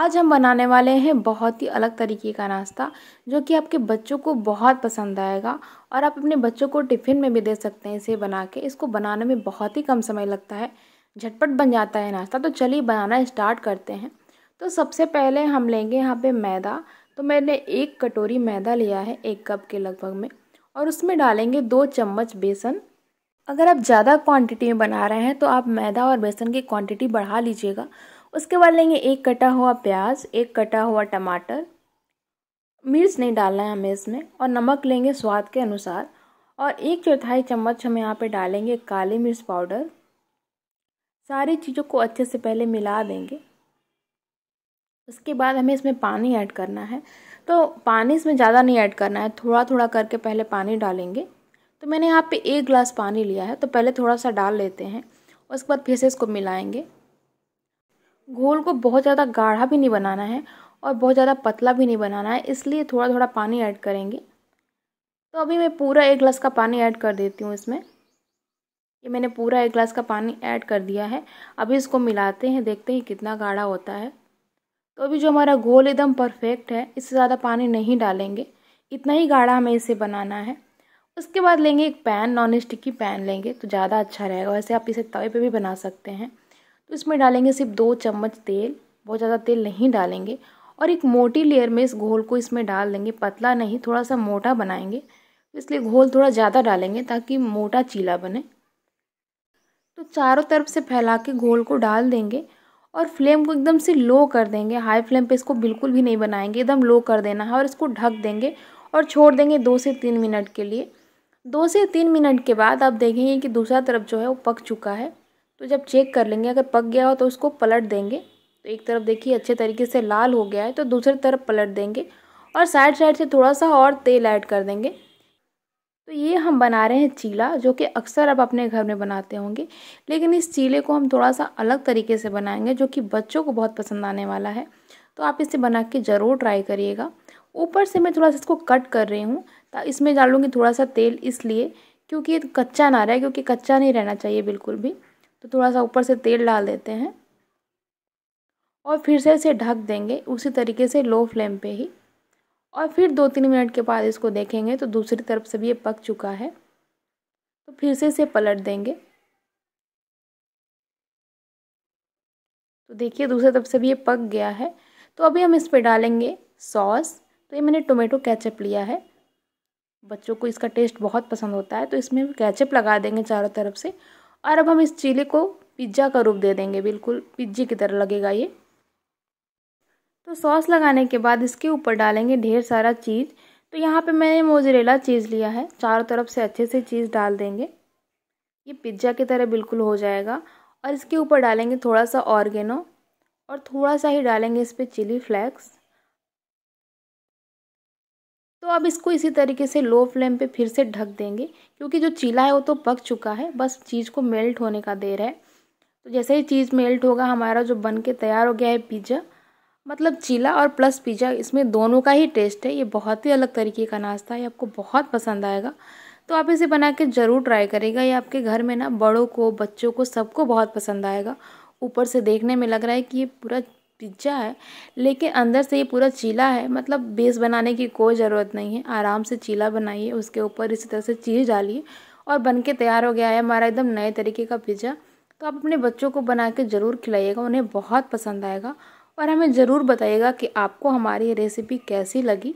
आज हम बनाने वाले हैं बहुत ही अलग तरीके का नाश्ता जो कि आपके बच्चों को बहुत पसंद आएगा और आप अपने बच्चों को टिफ़िन में भी दे सकते हैं इसे बना के इसको बनाने में बहुत ही कम समय लगता है झटपट बन जाता है नाश्ता तो चलिए बनाना स्टार्ट करते हैं तो सबसे पहले हम लेंगे यहाँ पे मैदा तो मैंने एक कटोरी मैदा लिया है एक कप के लगभग में और उसमें डालेंगे दो चम्मच बेसन अगर आप ज़्यादा क्वांटिटी में बना रहे हैं तो आप मैदा और बेसन की क्वांटिटी बढ़ा लीजिएगा उसके बाद लेंगे एक कटा हुआ प्याज एक कटा हुआ टमाटर मिर्च नहीं डालना है हमें इसमें और नमक लेंगे स्वाद के अनुसार और एक चौथाई चम्मच हम यहाँ पे डालेंगे काली मिर्च पाउडर सारी चीज़ों को अच्छे से पहले मिला देंगे उसके बाद हमें इसमें पानी ऐड करना है तो पानी इसमें ज़्यादा नहीं ऐड करना है थोड़ा थोड़ा करके पहले पानी डालेंगे तो मैंने यहाँ पे एक गिलास पानी लिया है तो पहले थोड़ा सा डाल लेते हैं उसके बाद फिर से इसको मिलाएंगे घोल को बहुत ज़्यादा गाढ़ा भी नहीं बनाना है और बहुत ज़्यादा पतला भी नहीं बनाना है इसलिए थोड़ा थोड़ा पानी ऐड करेंगे तो अभी मैं पूरा एक ग्लास का पानी ऐड कर देती हूँ इसमें ये मैंने पूरा एक ग्लास का पानी ऐड कर दिया है अभी इसको मिलाते हैं देखते हैं कितना गाढ़ा होता है तो अभी जो हमारा घोल एकदम परफेक्ट है इससे ज़्यादा पानी नहीं डालेंगे इतना ही गाढ़ा हमें इसे बनाना है उसके बाद लेंगे एक पैन नॉन स्टिकी पैन लेंगे तो ज़्यादा अच्छा रहेगा वैसे आप इसे तवे पे भी बना सकते हैं तो इसमें डालेंगे सिर्फ दो चम्मच तेल बहुत ज़्यादा तेल नहीं डालेंगे और एक मोटी लेयर में इस घोल को इसमें डाल देंगे पतला नहीं थोड़ा सा मोटा बनाएंगे इसलिए घोल थोड़ा ज़्यादा डालेंगे ताकि मोटा चीला बने तो चारों तरफ से फैला के घोल को डाल देंगे और फ्लेम को एकदम से लो कर देंगे हाई फ्लेम पे इसको बिल्कुल भी नहीं बनाएंगे एकदम लो कर देना है और इसको ढक देंगे और छोड़ देंगे दो से तीन मिनट के लिए दो से तीन मिनट के बाद आप देखेंगे कि दूसरा तरफ जो है वो पक चुका है तो जब चेक कर लेंगे अगर पक गया हो तो उसको पलट देंगे तो एक तरफ देखिए अच्छे तरीके से लाल हो गया है तो दूसरी तरफ पलट देंगे और साइड साइड से थोड़ा सा और तेल ऐड कर देंगे तो ये हम बना रहे हैं चीला जो कि अक्सर आप अपने घर में बनाते होंगे लेकिन इस चीले को हम थोड़ा सा अलग तरीके से बनाएंगे जो कि बच्चों को बहुत पसंद आने वाला है तो आप इसे बना के ज़रूर ट्राई करिएगा ऊपर से मैं थोड़ा सा इसको कट कर रही हूँ इसमें डालूँगी थोड़ा सा तेल इसलिए क्योंकि ये कच्चा ना रहे क्योंकि कच्चा नहीं रहना चाहिए बिल्कुल भी तो थोड़ा सा ऊपर से तेल डाल देते हैं और फिर से इसे ढक देंगे उसी तरीके से लो फ्लेम पे ही और फिर दो तीन मिनट के बाद इसको देखेंगे तो दूसरी तरफ से भी ये पक चुका है तो फिर से इसे पलट देंगे तो देखिए दूसरी तरफ से भी ये पक गया है तो अभी हम इस पर डालेंगे सॉस तो ये मैंने टोमेटो कैचअप लिया है बच्चों को इसका टेस्ट बहुत पसंद होता है तो इसमें कैचअप लगा देंगे चारों तरफ से और अब हम इस चिली को पिज्ज़ा का रूप दे देंगे बिल्कुल पिज्जे की तरह लगेगा ये तो सॉस लगाने के बाद इसके ऊपर डालेंगे ढेर सारा चीज़ तो यहाँ पे मैंने मोजरेला चीज़ लिया है चारों तरफ से अच्छे से चीज़ डाल देंगे ये पिज्ज़ा की तरह बिल्कुल हो जाएगा और इसके ऊपर डालेंगे थोड़ा सा ऑर्गेनो और थोड़ा सा ही डालेंगे इस पर चिली फ्लैक्स तो अब इसको इसी तरीके से लो फ्लेम पे फिर से ढक देंगे क्योंकि जो चीला है वो तो पक चुका है बस चीज़ को मेल्ट होने का देर है तो जैसे ही चीज़ मेल्ट होगा हमारा जो बन के तैयार हो गया है पिज़्ज़ा मतलब चीला और प्लस पिज़्ज़ा इसमें दोनों का ही टेस्ट है ये बहुत ही अलग तरीके का नाश्ता है आपको बहुत पसंद आएगा तो आप इसे बना के ज़रूर ट्राई करेगा ये आपके घर में ना बड़ों को बच्चों को सबको बहुत पसंद आएगा ऊपर से देखने में लग रहा है कि ये पूरा पिज्जा है लेकिन अंदर से ये पूरा चीला है मतलब बेस बनाने की कोई ज़रूरत नहीं है आराम से चीला बनाइए उसके ऊपर इसी तरह से चीज़ डालिए और बन के तैयार हो गया है हमारा एकदम नए तरीके का पिज्ज़ा तो आप अपने बच्चों को बना के ज़रूर खिलाइएगा उन्हें बहुत पसंद आएगा और हमें ज़रूर बताइएगा कि आपको हमारी रेसिपी कैसी लगी